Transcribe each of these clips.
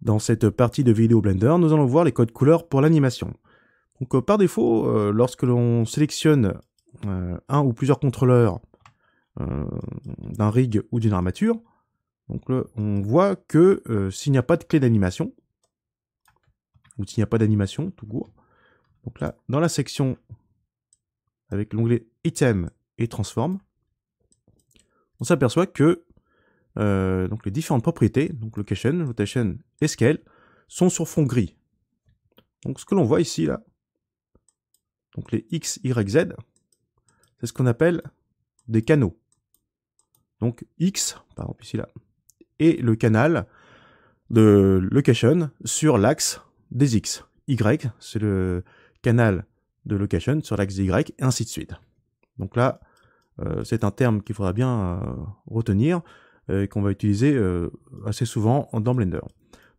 Dans cette partie de vidéo Blender, nous allons voir les codes couleurs pour l'animation. Donc euh, par défaut, euh, lorsque l'on sélectionne euh, un ou plusieurs contrôleurs d'un rig ou d'une armature, donc on voit que s'il n'y a pas de clé d'animation, ou s'il n'y a pas d'animation tout court, donc là, dans la section avec l'onglet Item et Transform, on s'aperçoit que euh, donc les différentes propriétés, donc location, rotation et scale, sont sur fond gris. Donc ce que l'on voit ici, là, donc les x, y, z, c'est ce qu'on appelle des canaux. Donc x, par exemple ici, là, est le canal de location sur l'axe des x. y, c'est le canal de location sur l'axe des y, et ainsi de suite. Donc là, euh, c'est un terme qu'il faudra bien euh, retenir. Euh, qu'on va utiliser euh, assez souvent dans Blender.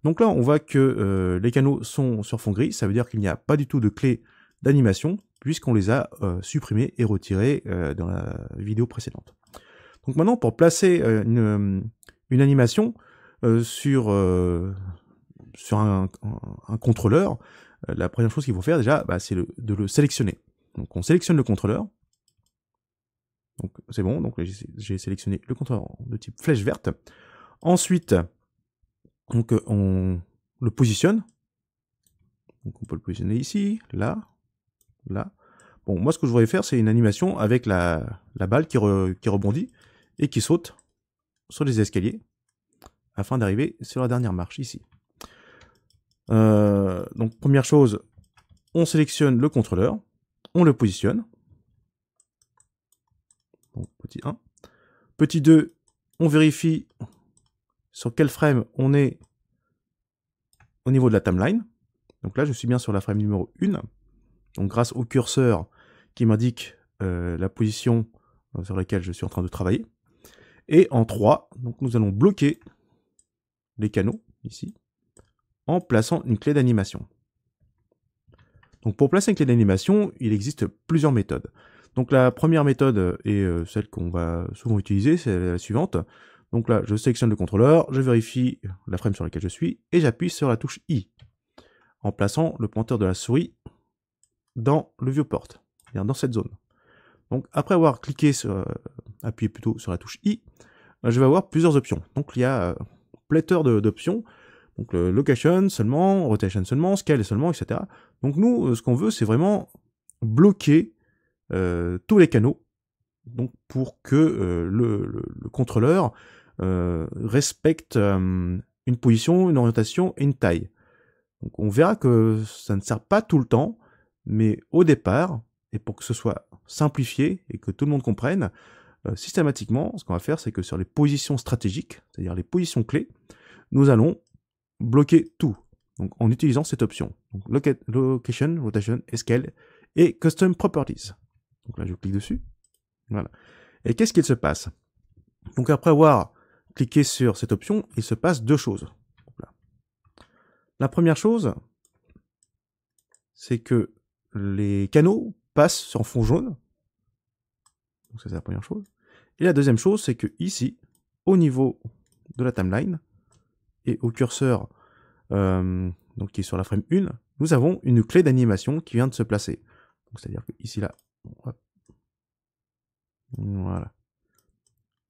Donc là, on voit que euh, les canaux sont sur fond gris, ça veut dire qu'il n'y a pas du tout de clé d'animation, puisqu'on les a supprimés et retirés dans la vidéo précédente. Donc maintenant, pour placer une, animation sur, sur un, contrôleur, la première chose qu'il faut faire déjà, bah, c'est de le sélectionner. Donc on sélectionne le contrôleur, donc c'est bon, donc j'ai sélectionné le contrôleur de type flèche verte. Ensuite, donc euh, on le positionne. Donc on peut le positionner ici, là, là. Bon, moi ce que je voudrais faire, c'est une animation avec la, balle qui, qui rebondit et qui saute sur les escaliers afin d'arriver sur la dernière marche ici. Euh, donc première chose, on sélectionne le contrôleur, on le positionne, petit 1. Petit 2, on vérifie sur quelle frame on est au niveau de la timeline. Donc là, je suis bien sur la frame numéro 1. Donc grâce au curseur qui m'indique euh, la position euh, sur laquelle je suis en train de travailler. Et en 3, donc nous allons bloquer les canaux, ici, en plaçant une clé d'animation. Donc pour placer une clé d'animation, il existe plusieurs méthodes. Donc la première méthode est euh, celle qu'on va souvent utiliser, c'est la suivante. Donc là, je sélectionne le contrôleur, je vérifie la frame sur laquelle je suis, et j'appuie sur la touche I, en plaçant le pointeur de la souris dans le viewport, dans cette zone. Donc après avoir cliqué sur, euh, appuyé plutôt sur la touche I, euh, je vais avoir plusieurs options. Donc il y a pléthore d'options, donc location seulement, rotation seulement, scale seulement, etc. Donc nous, ce qu'on veut, c'est vraiment bloquer euh, tous les canaux, donc pour que euh, le, contrôleur euh, respecte une position, une orientation et une taille. Donc on verra que ça ne sert pas tout le temps, mais au départ, et pour que ce soit simplifié et que tout le monde comprenne, systématiquement, ce qu'on va faire, c'est que sur les positions stratégiques, c'est-à-dire les positions clés, nous allons bloquer tout, donc en utilisant cette option. location, rotation, scale et custom properties. Donc là, je clique dessus. Voilà. Et qu'est-ce qu'il se passe Donc après avoir cliqué sur cette option, il se passe deux choses. La première chose, c'est que les canaux passent sur fond jaune. Donc ça c'est la première chose. Et la deuxième chose, c'est que ici, au niveau de la timeline, et au curseur euh, donc qui est sur la frame 1, nous avons une clé d'animation qui vient de se placer. C'est-à-dire que ici là, voilà.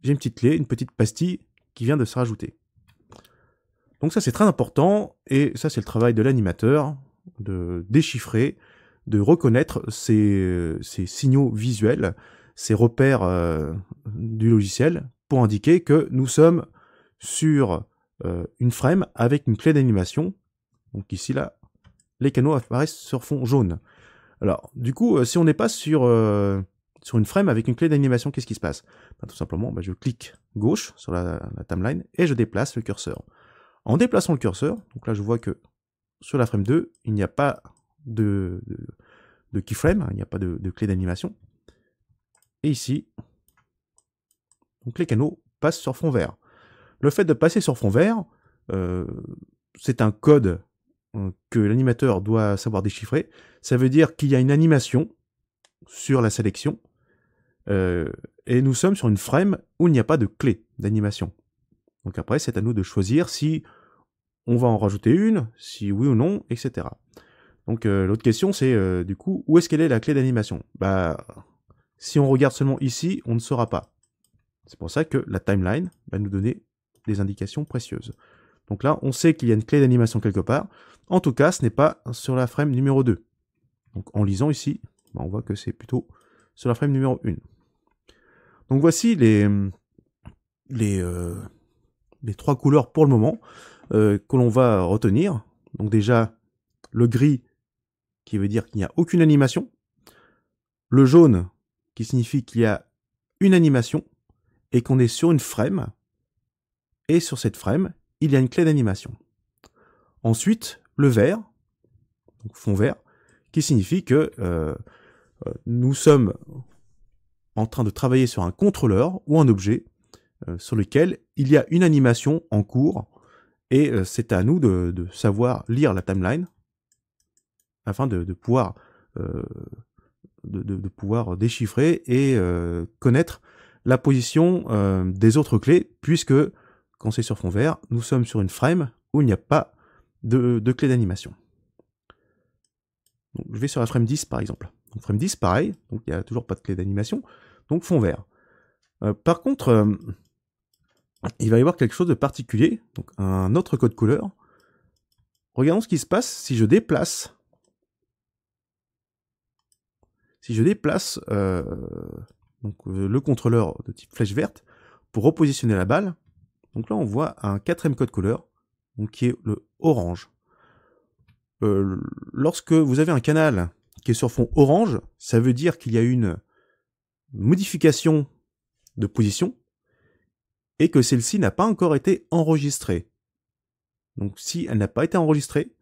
J'ai une petite clé, une petite pastille qui vient de se rajouter. Donc ça c'est très important, et ça c'est le travail de l'animateur, de déchiffrer, de reconnaître ces, signaux visuels, ces repères euh, du logiciel, pour indiquer que nous sommes sur euh, une frame avec une clé d'animation. Donc ici là, les canaux apparaissent sur fond jaune. Alors, du coup, euh, si on n'est pas sur, euh, sur une frame avec une clé d'animation, qu'est-ce qui se passe ben, Tout simplement, ben, je clique gauche sur la, timeline et je déplace le curseur. En déplaçant le curseur, donc là je vois que sur la frame 2, il n'y a pas de, keyframe, hein, il n'y a pas de, clé d'animation. Et ici, donc les canaux passent sur fond vert. Le fait de passer sur fond vert, euh, c'est un code euh, que l'animateur doit savoir déchiffrer, ça veut dire qu'il y a une animation sur la sélection, euh, et nous sommes sur une frame où il n'y a pas de clé d'animation. Donc après, c'est à nous de choisir si on va en rajouter une, si oui ou non, etc. Donc euh, l'autre question, c'est du coup, où est-ce qu'elle est la clé d'animation Bah, si on regarde seulement ici, on ne saura pas. C'est pour ça que la timeline va nous donner des indications précieuses. Donc là, on sait qu'il y a une clé d'animation quelque part. En tout cas, ce n'est pas sur la frame numéro 2. Donc en lisant ici, bah, on voit que c'est plutôt sur la frame numéro 1. Donc voici les, les, euh, les trois couleurs pour le moment euh, que l'on va retenir. Donc déjà, le gris qui veut dire qu'il n'y a aucune animation. Le jaune qui signifie qu'il y a une animation et qu'on est sur une frame. Et sur cette frame, il y a une clé d'animation. Ensuite, le vert, fond vert, qui signifie que euh, euh, nous sommes en train de travailler sur un contrôleur ou un objet euh, sur lequel il y a une animation en cours et c'est à nous de, savoir lire la timeline afin de, pouvoir de, pouvoir déchiffrer et connaître la position des autres clés puisque quand c'est sur fond vert, nous sommes sur une frame où il n'y a pas de, clé d'animation. Donc, je vais sur la frame 10 par exemple. frame 10, pareil, donc il n'y a toujours pas de clé d'animation, donc fond vert. Euh, par contre, euh, il va y avoir quelque chose de particulier, donc un autre code couleur. Regardons ce qui se passe si je déplace. Si je déplace euh, donc, le contrôleur de type flèche verte pour repositionner la balle, donc là, on voit un quatrième code couleur, donc qui est le orange. Euh, lorsque vous avez un canal qui est sur fond orange, ça veut dire qu'il y a une modification de position et que celle-ci n'a pas encore été enregistrée. Donc si elle n'a pas été enregistrée,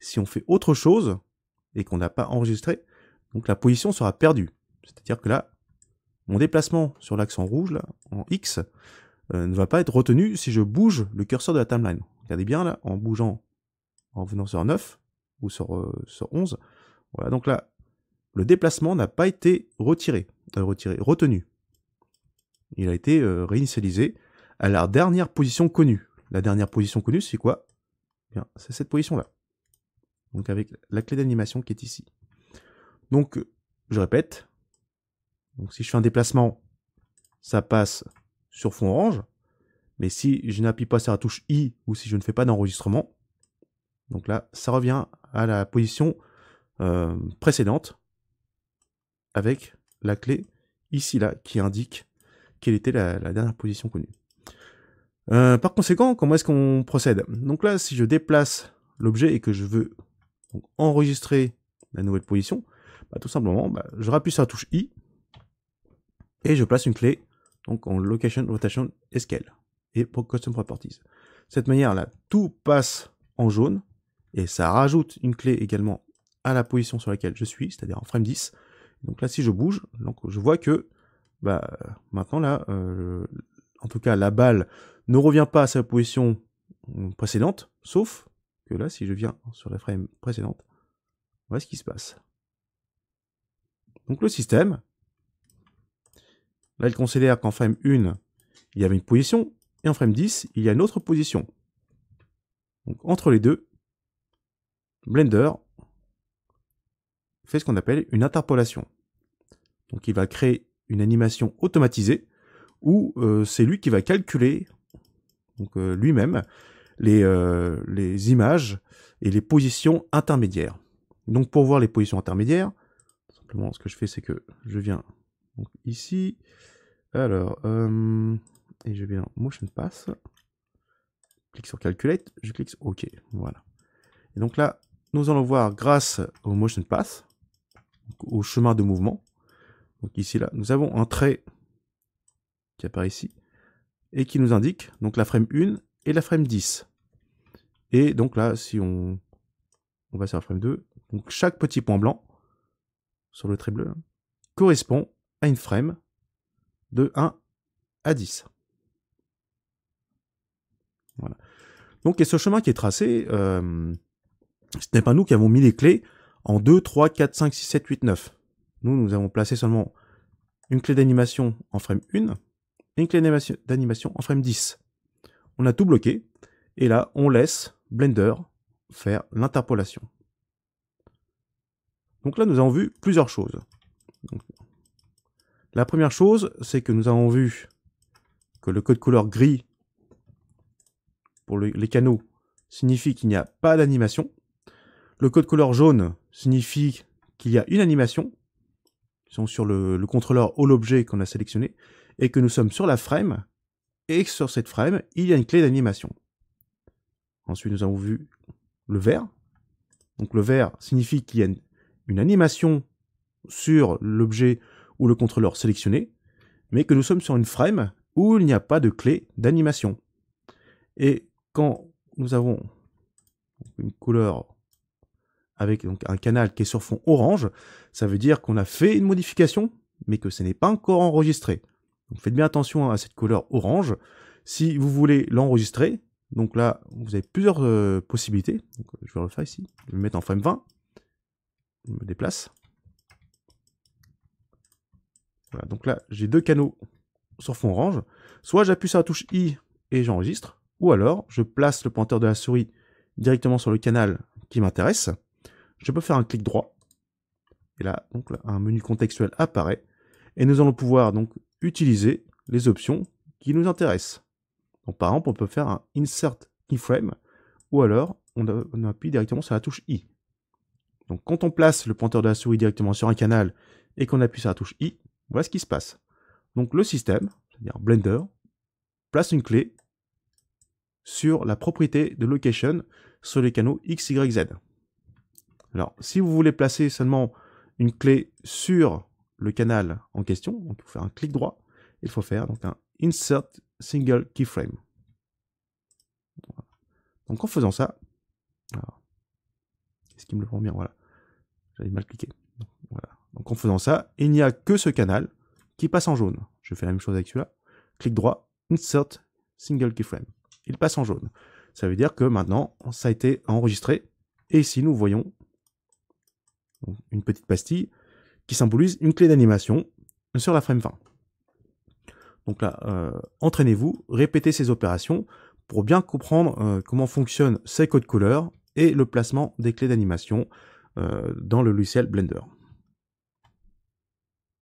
si on fait autre chose et qu'on n'a pas enregistré, donc la position sera perdue. C'est-à-dire que là, mon déplacement sur l'axe en rouge, là, en X, euh, ne va pas être retenu si je bouge le curseur de la timeline. Regardez bien là, en bougeant, en venant sur 9 ou sur, euh, sur 11. Voilà, donc là, le déplacement n'a pas été retiré, euh, retiré, retenu. Il a été réinitialisé à la dernière position connue. La dernière position connue, c'est quoi eh c'est cette position-là. Donc avec la clé d'animation qui est ici. Donc, je répète. Donc si je fais un déplacement, ça passe sur fond orange. Mais si je n'appuie pas sur la touche I ou si je ne fais pas d'enregistrement, donc là, ça revient à la position euh, précédente avec la clé ici là qui indique quelle était la, dernière position connue. Euh, par conséquent, comment est-ce qu'on procède Donc là, si je déplace l'objet et que je veux enregistrer la nouvelle position, bah, tout simplement, bah, je rappuie sur la touche I et je place une clé donc en location, rotation, scale et custom properties. Cette manière-là, tout passe en jaune et ça rajoute une clé également à la position sur laquelle je suis, c'est-à-dire en frame 10. Donc là, si je bouge, donc je vois que bah, maintenant là, euh, en tout cas, la balle ne revient pas à sa position euh, précédente, sauf que là, si je viens sur la frame précédente, voilà ce qui se passe. Donc le système, Là, il considère qu'en frame 1, il y avait une position, et en frame 10, il y a une autre position. Donc, entre les deux, Blender fait ce qu'on appelle une interpolation. Donc, il va créer une animation automatisée où euh, c'est lui qui va calculer donc euh, lui-même les, euh, les images et les positions intermédiaires. Donc pour voir les positions intermédiaires, simplement ce que je fais c'est que je viens ici. Alors, euh, et je viens Motion Pass. clique sur Calculate, je clique sur OK. Voilà. Et donc là, nous allons voir grâce au Motion Pass, au chemin de mouvement. Donc ici, là, nous avons un trait qui apparaît ici et qui nous indique donc la frame 1 et la frame 10. Et donc là, si on, va sur la frame 2, donc chaque petit point blanc sur le trait bleu correspond frame de 1 à 10. Voilà. Donc, et ce chemin qui est tracé, euh, ce n'est pas nous qui avons mis les clés en 2, 3, 4, 5, 6, 7, 8, 9. Nous, nous avons placé seulement une clé d'animation en frame 1 et une clé d'animation en frame 10. On a tout bloqué et là, on laisse Blender faire l'interpolation. Donc là, nous avons vu plusieurs choses. Donc, la première chose, c'est que nous avons vu que le code couleur gris pour les canaux signifie qu'il n'y a pas d'animation. Le code couleur jaune signifie qu'il y a une animation, Ils sont sur le, contrôleur ou l'objet qu'on a sélectionné, et que nous sommes sur la frame, et sur cette frame, il y a une clé d'animation. Ensuite, nous avons vu le vert. Donc le vert signifie qu'il y a une animation sur l'objet ou le contrôleur sélectionné, mais que nous sommes sur une frame où il n'y a pas de clé d'animation. Et quand nous avons une couleur avec donc un canal qui est sur fond orange, ça veut dire qu'on a fait une modification, mais que ce n'est pas encore enregistré. Donc faites bien attention à cette couleur orange. Si vous voulez l'enregistrer, donc là, vous avez plusieurs euh, possibilités. je vais le faire ici. Je vais me mettre en frame 20. Je me déplace. Voilà, donc là, j'ai deux canaux sur fond orange. Soit j'appuie sur la touche I et j'enregistre, ou alors je place le pointeur de la souris directement sur le canal qui m'intéresse. Je peux faire un clic droit. Et là, donc un menu contextuel apparaît. Et nous allons pouvoir donc utiliser les options qui nous intéressent. Donc par exemple, on peut faire un insert keyframe, ou alors on appuie directement sur la touche I. Donc quand on place le pointeur de la souris directement sur un canal et qu'on appuie sur la touche I, voilà ce qui se passe. Donc le système, c'est-à-dire Blender, place une clé sur la propriété de location sur les canaux X, Y, Z. Alors, si vous voulez placer seulement une clé sur le canal en question, on il faut faire un clic droit, il faut faire donc un Insert Single Keyframe. Donc en faisant ça, quest ce qui me le prend bien Voilà, j'avais mal cliqué. Voilà. Donc en faisant ça, il n'y a que ce canal qui passe en jaune. Je fais la même chose avec celui-là. Clic droit, insert single keyframe. Il passe en jaune. Ça veut dire que maintenant, ça a été enregistré. Et ici, nous voyons une petite pastille qui symbolise une clé d'animation sur la frame 20. Donc là, euh, entraînez-vous, répétez ces opérations pour bien comprendre euh, comment fonctionnent ces codes couleurs et le placement des clés d'animation euh, dans le logiciel Blender.